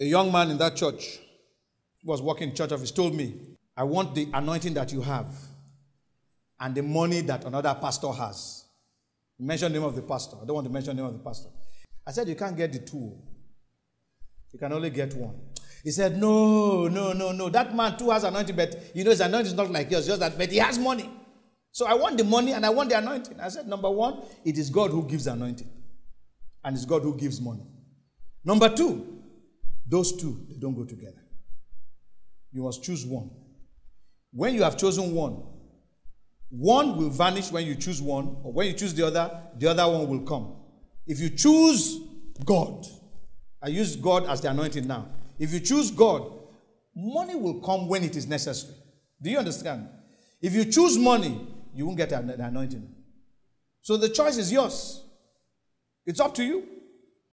A young man in that church was working church office told me, I want the anointing that you have and the money that another pastor has. Mention name of the pastor. I don't want to mention name of the pastor. I said, You can't get the two. You can only get one. He said, No, no, no, no. That man too has anointing, but you know his anointing is not like yours, just that, but he has money. So I want the money and I want the anointing. I said, Number one, it is God who gives anointing, and it's God who gives money. Number two, those two, they don't go together. You must choose one. When you have chosen one, one will vanish when you choose one, or when you choose the other, the other one will come. If you choose God, I use God as the anointing now. If you choose God, money will come when it is necessary. Do you understand? If you choose money, you won't get an anointing. So the choice is yours. It's up to you.